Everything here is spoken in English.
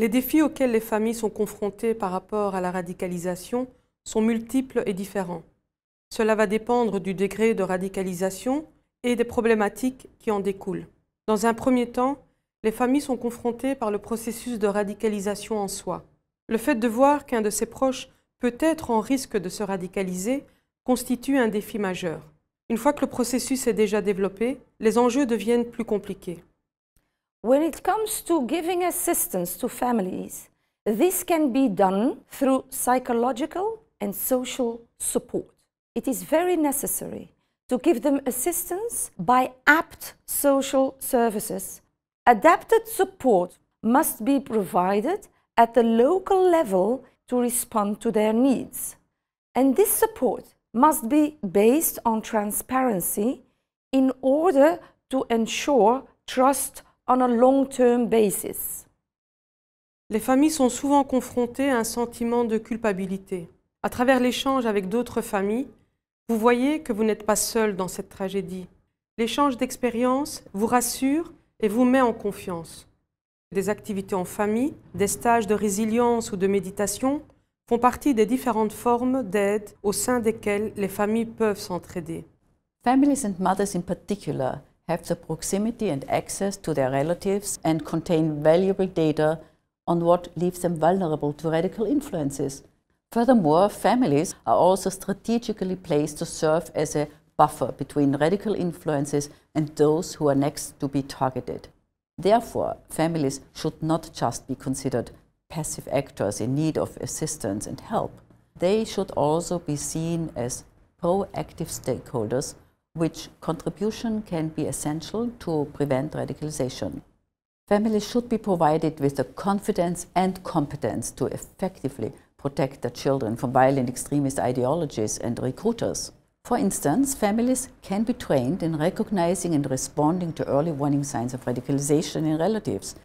Les défis auxquels les familles sont confrontées par rapport à la radicalisation sont multiples et différents. Cela va dépendre du degré de radicalisation et des problématiques qui en découlent. Dans un premier temps, les familles sont confrontées par le processus de radicalisation en soi. Le fait de voir qu'un de ses proches peut être en risque de se radicaliser constitue un défi majeur. Une fois que le processus est déjà développé, les enjeux deviennent plus compliqués. When it comes to giving assistance to families, this can be done through psychological and social support. It is very necessary to give them assistance by apt social services. Adapted support must be provided at the local level to respond to their needs. And this support must be based on transparency in order to ensure trust long-term basis. Les familles sont souvent confrontées à un sentiment de culpabilité. À travers l'échange avec d'autres familles, vous voyez que vous n'êtes pas seul dans cette tragédie. L'échange d'expériences vous rassure et vous met en confiance. Des activités en famille, des stages de résilience ou de méditation font partie des différentes formes d'aide au sein desquelles les familles peuvent s'entraider. Families and mothers in particular have the proximity and access to their relatives and contain valuable data on what leaves them vulnerable to radical influences. Furthermore, families are also strategically placed to serve as a buffer between radical influences and those who are next to be targeted. Therefore, families should not just be considered passive actors in need of assistance and help. They should also be seen as proactive stakeholders which contribution can be essential to prevent radicalization. Families should be provided with the confidence and competence to effectively protect their children from violent extremist ideologies and recruiters. For instance, families can be trained in recognizing and responding to early warning signs of radicalization in relatives